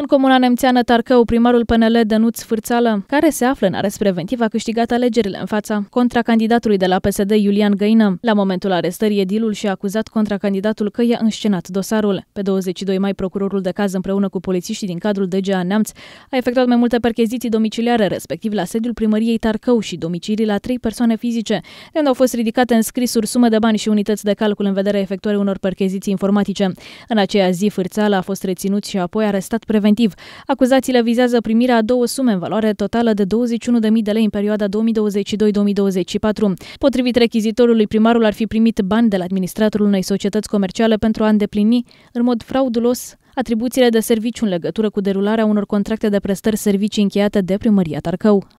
În comuna nemțeană Tarcău, primarul PNL Dănuț Fârțală, care se află în arest preventiv, a câștigat alegerile în fața contracandidatului de la PSD Iulian Găină. La momentul arestării, edilul și-a acuzat contracandidatul că i-a înscenat dosarul. Pe 22 mai, procurorul de caz împreună cu polițiștii din cadrul DGA Neamț a efectuat mai multe percheziții domiciliare, respectiv la sediul primăriei Tarcău și domicilii la trei persoane fizice, de unde au fost ridicate în scrisuri sume de bani și unități de calcul în vederea efectuării unor percheziții informatice. În aceea zi, Fârțală a fost reținut și apoi arestat preventiv preventiv. Acuzațiile vizează primirea a două sume în valoare totală de 21.000 de lei în perioada 2022-2024. Potrivit rechizitorului, primarul ar fi primit bani de la administratorul unei societăți comerciale pentru a îndeplini în mod fraudulos atribuțiile de serviciu în legătură cu derularea unor contracte de prestări servicii încheiate de primăria Tarcău.